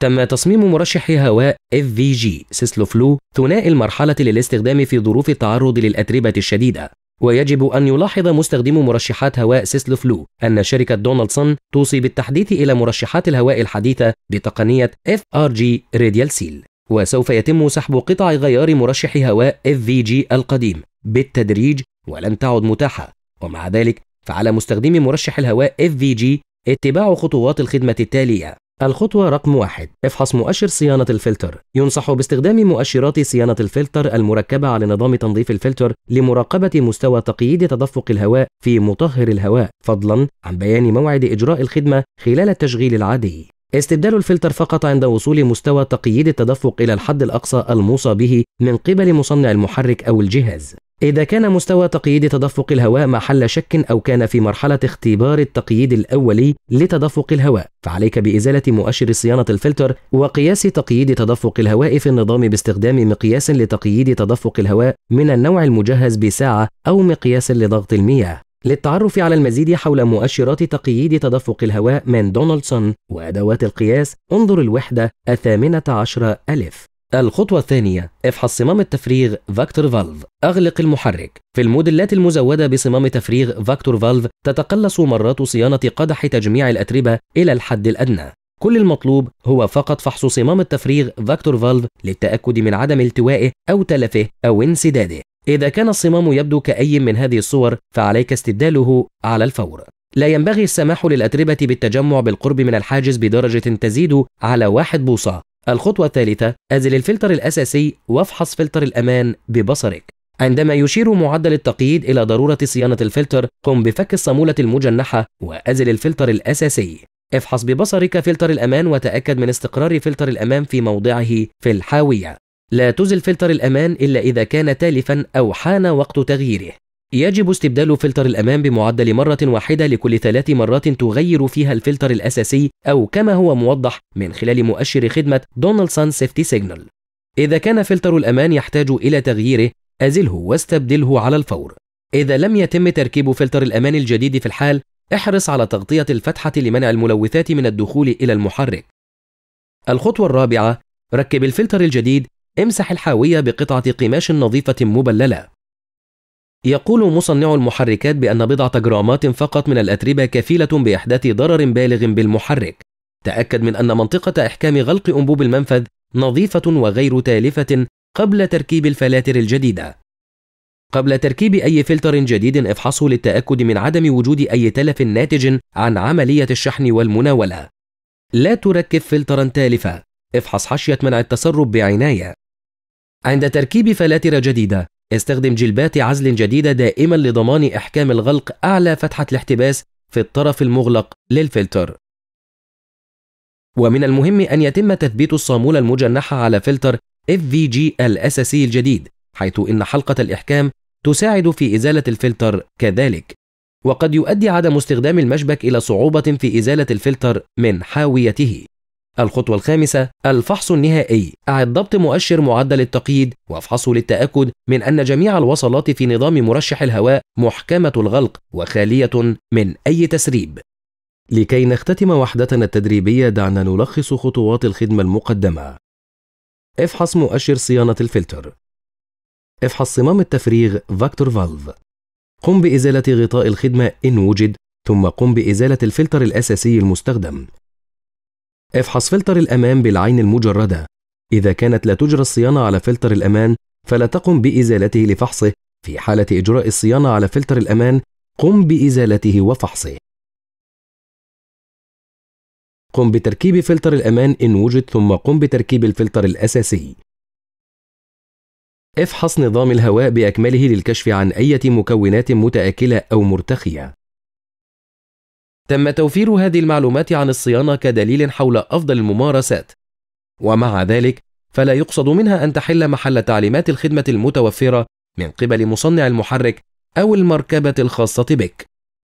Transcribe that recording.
تم تصميم مرشح هواء FVG سيسلوفلو ثنائي المرحلة للاستخدام في ظروف التعرض للأتربة الشديدة ويجب أن يلاحظ مستخدمو مرشحات هواء سيسلوفلو أن شركة دونالدسون توصي بالتحديث إلى مرشحات الهواء الحديثة بتقنية FRG راديال سيل وسوف يتم سحب قطع غيار مرشح هواء FVG القديم بالتدريج ولن تعد متاحة ومع ذلك فعلى مستخدمي مرشح الهواء FVG اتباع خطوات الخدمة التالية الخطوة رقم واحد افحص مؤشر صيانة الفلتر ينصح باستخدام مؤشرات صيانة الفلتر المركبة على نظام تنظيف الفلتر لمراقبة مستوى تقييد تدفق الهواء في مطهر الهواء فضلا عن بيان موعد إجراء الخدمة خلال التشغيل العادي استبدال الفلتر فقط عند وصول مستوى تقييد التدفق إلى الحد الأقصى الموصى به من قبل مصنع المحرك أو الجهاز. إذا كان مستوى تقييد تدفق الهواء محل شك أو كان في مرحلة اختبار التقييد الأولي لتدفق الهواء، فعليك بإزالة مؤشر صيانة الفلتر وقياس تقييد تدفق الهواء في النظام باستخدام مقياس لتقييد تدفق الهواء من النوع المجهز بساعة أو مقياس لضغط المياه. للتعرف على المزيد حول مؤشرات تقييد تدفق الهواء من دونالدسون وأدوات القياس انظر الوحدة الثامنة عشر ألف الخطوة الثانية افحص صمام التفريغ فاكتور فالف أغلق المحرك في الموديلات المزودة بصمام تفريغ فاكتور فالف تتقلص مرات صيانة قدح تجميع الأتربة إلى الحد الأدنى كل المطلوب هو فقط فحص صمام التفريغ فاكتور فالف للتأكد من عدم التوائه أو تلفه أو انسداده إذا كان الصمام يبدو كأي من هذه الصور فعليك استبداله على الفور لا ينبغي السماح للأتربة بالتجمع بالقرب من الحاجز بدرجة تزيد على واحد بوصة الخطوة الثالثة أزل الفلتر الأساسي وافحص فلتر الأمان ببصرك عندما يشير معدل التقييد إلى ضرورة صيانة الفلتر قم بفك الصامولة المجنحة وأزل الفلتر الأساسي افحص ببصرك فلتر الأمان وتأكد من استقرار فلتر الأمان في موضعه في الحاوية لا تزل فلتر الأمان إلا إذا كان تالفا أو حان وقت تغييره يجب استبدال فلتر الأمان بمعدل مرة واحدة لكل ثلاث مرات تغير فيها الفلتر الأساسي أو كما هو موضح من خلال مؤشر خدمة دونالدسون سيفتي سيجنال إذا كان فلتر الأمان يحتاج إلى تغييره أزله واستبدله على الفور إذا لم يتم تركيب فلتر الأمان الجديد في الحال احرص على تغطية الفتحة لمنع الملوثات من الدخول إلى المحرك الخطوة الرابعة ركب الفلتر الجديد امسح الحاوية بقطعة قماش نظيفة مبللة. يقول مصنع المحركات بأن بضعة جرامات فقط من الأتربة كفيلة بإحداث ضرر بالغ بالمحرك. تأكد من أن منطقة إحكام غلق أنبوب المنفذ نظيفة وغير تالفة قبل تركيب الفلاتر الجديدة. قبل تركيب أي فلتر جديد افحصه للتأكد من عدم وجود أي تلف ناتج عن عملية الشحن والمناولة. لا تركب فلترا تالفا، افحص حشية منع التسرب بعناية. عند تركيب فلاتر جديدة استخدم جلبات عزل جديدة دائما لضمان إحكام الغلق أعلى فتحة الاحتباس في الطرف المغلق للفلتر ومن المهم أن يتم تثبيت الصامولة المجنحة على فلتر FVG الأساسي الجديد حيث إن حلقة الإحكام تساعد في إزالة الفلتر كذلك وقد يؤدي عدم استخدام المشبك إلى صعوبة في إزالة الفلتر من حاويته الخطوة الخامسة الفحص النهائي أعد ضبط مؤشر معدل التقييد وافحصه للتأكد من أن جميع الوصلات في نظام مرشح الهواء محكمة الغلق وخالية من أي تسريب لكي نختتم وحدتنا التدريبية دعنا نلخص خطوات الخدمة المقدمة افحص مؤشر صيانة الفلتر افحص صمام التفريغ فاكتور فالف قم بإزالة غطاء الخدمة إن وجد ثم قم بإزالة الفلتر الأساسي المستخدم افحص فلتر الأمان بالعين المجردة إذا كانت لا تجرى الصيانة على فلتر الأمان فلا تقم بإزالته لفحصه في حالة إجراء الصيانة على فلتر الأمان قم بإزالته وفحصه قم بتركيب فلتر الأمان إن وجد ثم قم بتركيب الفلتر الأساسي افحص نظام الهواء بأكمله للكشف عن أي مكونات متآكلة أو مرتخية تم توفير هذه المعلومات عن الصيانة كدليل حول أفضل الممارسات ومع ذلك فلا يقصد منها أن تحل محل تعليمات الخدمة المتوفرة من قبل مصنع المحرك أو المركبة الخاصة بك